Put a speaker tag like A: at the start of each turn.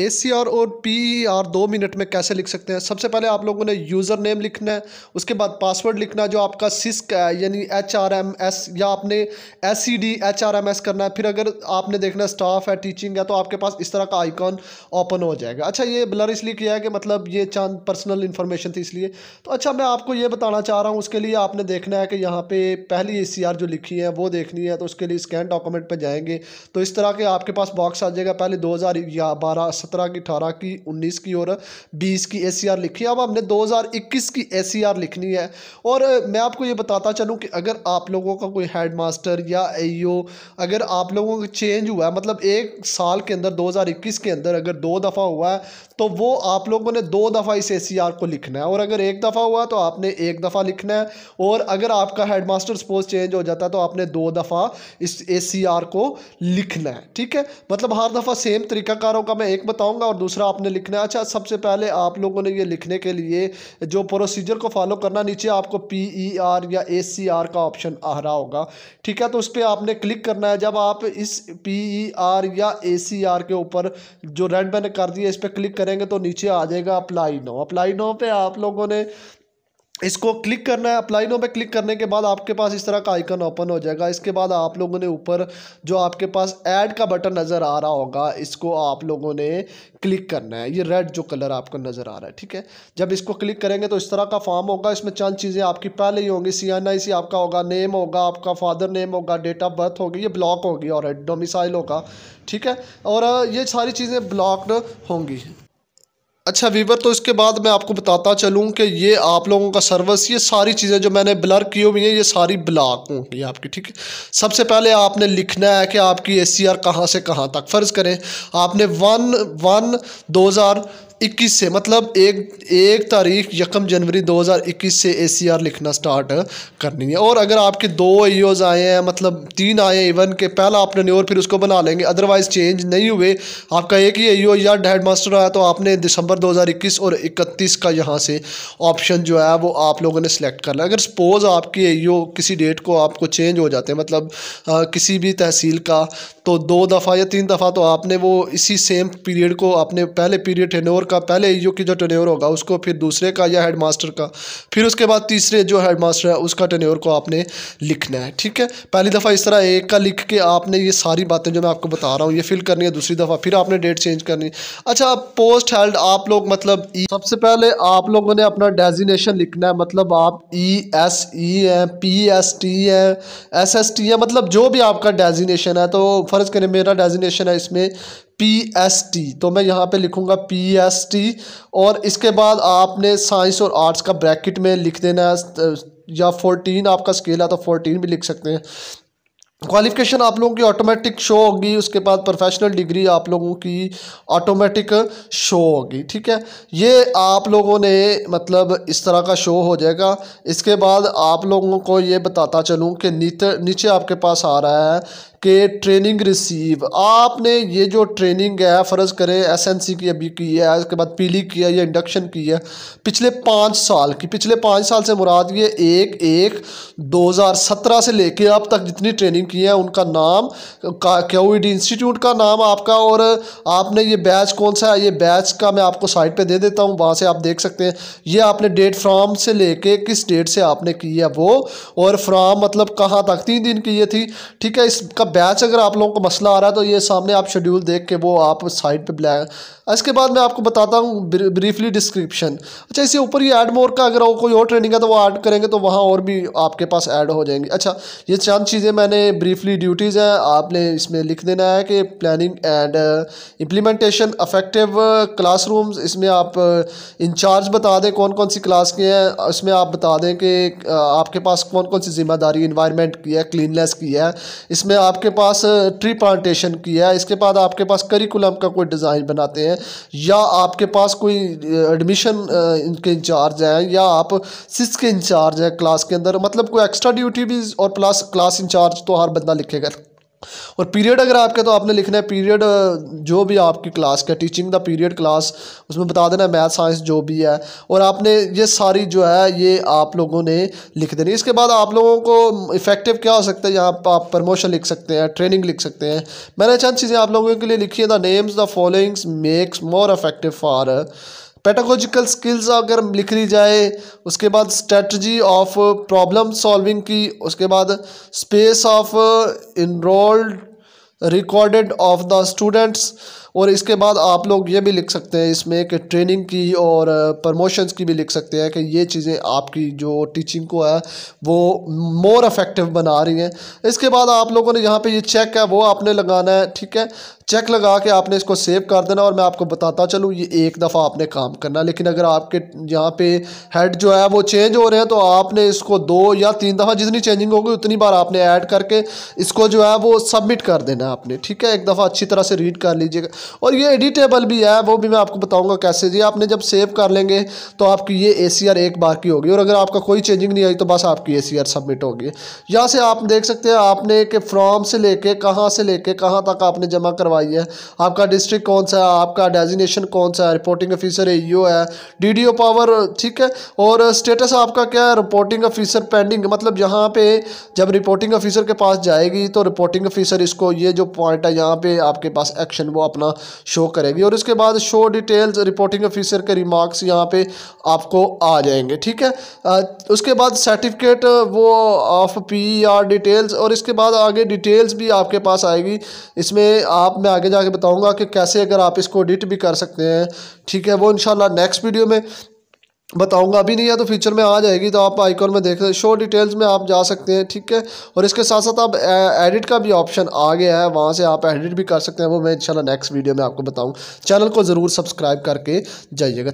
A: ए C R और P E R दो minute में कैसे लिख सकते हैं सबसे पहले आप लोगों ने यूज़र नेम लिखना है उसके बाद पासवर्ड लिखना है जो आपका सिस्क है यानी एच आर एम एस या आपने S C D H R M S करना है फिर अगर आपने देखना स्टाफ है टीचिंग है तो आपके पास इस तरह का आइकॉन ओपन हो जाएगा अच्छा ये ब्लर इसलिए किया है कि मतलब ये चंद पर्सनल इन्फॉर्मेशन थी इसलिए तो अच्छा मैं आपको ये बताना चाह रहा हूँ उसके लिए आपने देखना है कि यहाँ पर पहली ए सी आर जो लिखी है वो देखनी है तो उसके लिए स्कैन डॉक्यूमेंट पर जाएंगे तो इस तरह के आपके पास बॉक्स आ जाएगा पहले दो हज़ार या बारह सत्रह की अठारह की उन्नीस की और बीस की ए e लिखी है अब हमने दो हज़ार इक्कीस की ए e लिखनी है और मैं आपको ये बताता चलूँ कि अगर आप लोगों का कोई हेड मास्टर या ए e अगर आप लोगों का चेंज हुआ है मतलब एक साल के अंदर दो हज़ार इक्कीस के अंदर अगर दो दफ़ा हुआ है तो वो आप लोगों ने दो दफ़ा इस ए को लिखना है और अगर एक दफ़ा हुआ तो आपने एक दफ़ा लिखना है और अगर आपका हेड मास्टर सपोज चेंज हो जाता है तो आपने दो दफ़ा इस ए को लिखना है ठीक है मतलब हर दफ़ा सेम तरीकाकारों का मैं एक बताऊंगा और दूसरा आपने लिखना है अच्छा सबसे पहले आप लोगों ने ये लिखने के लिए जो प्रोसीजर को फॉलो करना नीचे आपको पी ई आर या ए सी आर का ऑप्शन आ रहा होगा ठीक है तो उस पर आपने क्लिक करना है जब आप इस पी ई आर या ए सी आर के ऊपर जो रेड मैंने कर दिया इस पर क्लिक करेंगे तो नीचे आ जाएगा अप्लाई नो अप्लाई नो पर आप लोगों ने इसको क्लिक करना है अप्लाई नो पे क्लिक करने के बाद आपके पास इस तरह का आइकन ओपन हो जाएगा इसके बाद आप लोगों ने ऊपर जो आपके पास ऐड का बटन नज़र आ रहा होगा इसको आप लोगों ने क्लिक करना है ये रेड जो कलर आपको नज़र आ रहा है ठीक है जब इसको क्लिक करेंगे तो इस तरह का फॉर्म होगा इसमें चंद चीज़ें आपकी पहले ही होंगी सी एन आई सी आपका होगा नेम होगा आपका फादर नेम होगा डेट ऑफ बर्थ होगी ये ब्लॉक होगी और डोमिसाइल होगा ठीक है और ये सारी चीज़ें ब्लॉक्ड होंगी अच्छा वीवर तो इसके बाद मैं आपको बताता चलूँ कि ये आप लोगों का सर्विस ये सारी चीज़ें जो मैंने ब्लर की हुई हैं ये सारी ब्लॉक होंगी आपकी ठीक है सबसे पहले आपने लिखना है कि आपकी एस सी आर कहाँ से कहाँ तक फ़र्ज़ करें आपने वन वन दो हज़ार इक्कीस से मतलब एक एक तारीख यकम जनवरी 2021 से ए लिखना स्टार्ट करनी है और अगर आपके दो ईओज e आए हैं मतलब तीन आए इवन के पहला आपने नहीं और फिर उसको बना लेंगे अदरवाइज़ चेंज नहीं हुए आपका एक ही ईओ e या हेड मास्टर आया तो आपने दिसंबर 2021 और 31 का यहाँ से ऑप्शन जो है वो आप लोगों ने सिलेक्ट करना अगर सपोज़ आपकी ईओ e किसी डेट को आपको चेंज हो जाते हैं मतलब आ, किसी भी तहसील का तो दो दफ़ा या तीन दफ़ा तो आपने वो इसी सेम पीरियड को आपने पहले पीरियड टेनोर का पहले ई की जो टेन्योर होगा उसको फिर दूसरे का या हेड मास्टर का फिर उसके बाद तीसरे जो हेड मास्टर है उसका टेन्योर को आपने लिखना है ठीक है पहली दफ़ा इस तरह एक का लिख के आपने ये सारी बातें जो मैं आपको बता रहा हूँ ये फिल करनी है दूसरी दफ़ा फिर आपने डेट चेंज करनी अच्छा पोस्ट हेल्ड आप लोग मतलब e, सबसे पहले आप लोगों ने अपना डेजिनेशन लिखना है मतलब आप ई एस ई है पी एस टी है एस एस टी है मतलब जो भी आपका डेजिनेशन है तो फ़र्ज़ करें मेरा डेजिनेशन है इसमें पी एस टी तो मैं यहाँ पे लिखूँगा पी एस टी और इसके बाद आपने साइंस और आर्ट्स का ब्रैकेट में लिख देना है या फोर्टीन आपका स्केल है तो फोर्टीन भी लिख सकते हैं क्वालिफिकेशन आप लोगों की ऑटोमेटिक शो होगी उसके बाद प्रोफेशनल डिग्री आप लोगों की ऑटोमेटिक शो होगी ठीक है ये आप लोगों ने मतलब इस तरह का शो हो जाएगा इसके बाद आप लोगों को ये बताता चलूँ कि नीचे नीचे आपके पास आ रहा है कि ट्रेनिंग रिसीव आपने ये जो ट्रेनिंग है फ़र्ज़ करें एसएनसी की अभी की है उसके बाद पीली e की है या इंडक्शन की है पिछले पाँच साल की पिछले पाँच साल से मुराद ये एक एक सत्रह से लेके अब तक जितनी ट्रेनिंग किए हैं उनका नाम क्यूड इंस्टीट्यूट का नाम आपका और आपने ये बैच कौन सा है ये बैच का मैं आपको साइट पे दे देता हूँ वहाँ से आप देख सकते हैं ये आपने डेट फ्राम से लेके किस डेट से आपने की है वो और फ्राम मतलब कहाँ तक तीन दिन की ये थी ठीक है इसका बैच अगर आप लोगों को मसला आ रहा है तो ये सामने आप शेड्यूल देख के वो आप साइट पर ब्लैक इसके बाद मैं आपको बताता हूँ ब्रीफली डिस्क्रिप्शन अच्छा इसे ऊपर ये एड मोर का अगर कोई और ट्रेनिंग है तो वो ऐड करेंगे तो वहाँ और भी आपके पास ऐड हो जाएंगे अच्छा ये चंद चीज़ें मैंने ब्रीफली ड्यूटीज़ है आपने इसमें लिख देना है कि planning and implementation effective classrooms इसमें आप इंचार्ज uh, बता दें कौन कौन सी क्लास के हैं इसमें आप बता दें कि uh, आपके पास कौन कौन सी जिम्मेदारी इन्वायरमेंट की है क्लीननेस की है इसमें आपके पास ट्री uh, प्लांटेशन की है इसके बाद आपके पास करिकुलम का कोई डिज़ाइन बनाते हैं या आपके पास कोई एडमिशन इनके इंचार्ज हैं या आप सिस के इंचार्ज हैं क्लास के अंदर मतलब कोई एक्स्ट्रा ड्यूटी भी और प्लस क्लास इंचार्ज तो हर और बंदा लिखेगा और पीरियड अगर आपके तो आपने लिखना है पीरियड जो भी आपकी क्लास का टीचिंग द पीरियड क्लास उसमें बता देना मैथ साइंस जो भी है और आपने ये सारी जो है ये आप लोगों ने लिख देनी इसके बाद आप लोगों को इफेक्टिव क्या हो सकता है यहाँ पर आप प्रमोशन लिख सकते हैं ट्रेनिंग लिख सकते हैं मैंने चंद चीज़ें आप लोगों के लिए लिखी है the names the followings makes more effective for pedagogical skills अगर लिख ली जाए उसके बाद स्ट्रेटजी ऑफ प्रॉब्लम सॉल्विंग की उसके बाद space of enrolled recorded of the students और इसके बाद आप लोग ये भी लिख सकते हैं इसमें कि ट्रेनिंग की और प्रमोशंस की भी लिख सकते हैं कि ये चीज़ें आपकी जो टीचिंग को है वो मोर अफेक्टिव बना रही हैं इसके बाद आप लोगों ने यहाँ पे ये चेक है वो आपने लगाना है ठीक है चेक लगा के आपने इसको सेव कर देना और मैं आपको बताता चलूँ ये एक दफ़ा आपने काम करना लेकिन अगर आपके यहाँ पे हेड जो है वो चेंज हो रहे हैं तो आपने इसको दो या तीन दफ़ा जितनी चेंजिंग होगी उतनी बार आपने ऐड करके इसको जो है वो सबमिट कर देना आपने ठीक है एक दफ़ा अच्छी तरह से रीड कर लीजिएगा और ये एडिटेबल भी है वो भी मैं आपको बताऊंगा कैसे जी आपने जब सेव कर लेंगे तो आपकी ये ए एक बार की होगी और अगर आपका कोई चेंजिंग नहीं आई तो बस आपकी ए सबमिट होगी यहाँ से आप देख सकते हैं आपने कि फ्रॉम से लेके कहाँ से लेके कहाँ तक आपने जमा करवाई है आपका डिस्ट्रिक्ट कौन सा है आपका डेजिनेशन कौन सा है रिपोर्टिंग ऑफिसर ए है डी पावर ठीक है और स्टेटस आपका क्या है रिपोर्टिंग ऑफिसर पेंडिंग मतलब यहाँ पर जब रिपोर्टिंग ऑफिसर के पास जाएगी तो रिपोर्टिंग ऑफिसर इसको ये जो पॉइंट है यहाँ पे आपके पास एक्शन वो अपना शो करेगी और इसके बाद शो डिटेल्स रिपोर्टिंग ऑफिसर के रिमार्क्स यहाँ पे आपको आ जाएंगे ठीक है आ, उसके बाद सर्टिफिकेट वो ऑफ पी आर डिटेल्स और इसके बाद आगे डिटेल्स भी आपके पास आएगी इसमें आप मैं आगे जाके बताऊँगा कि कैसे अगर आप इसको एडिट भी कर सकते हैं ठीक है वो इन नेक्स्ट वीडियो में बताऊंगा अभी नहीं है तो फ्यूचर में आ जाएगी तो आप आइकॉन में देख शो डिटेल्स में आप जा सकते हैं ठीक है और इसके साथ साथ आप एडिट का भी ऑप्शन आ गया है वहाँ से आप एडिट भी कर सकते हैं वो मैं इंशाल्लाह नेक्स्ट वीडियो में आपको बताऊँ चैनल को ज़रूर सब्सक्राइब करके जाइएगा